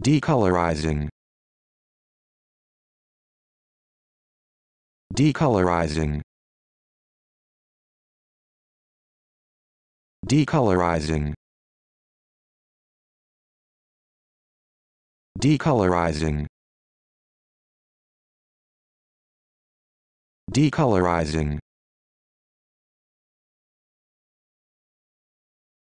Decolorizing. Decolorizing. Decolorizing. Decolorizing. Decolorizing.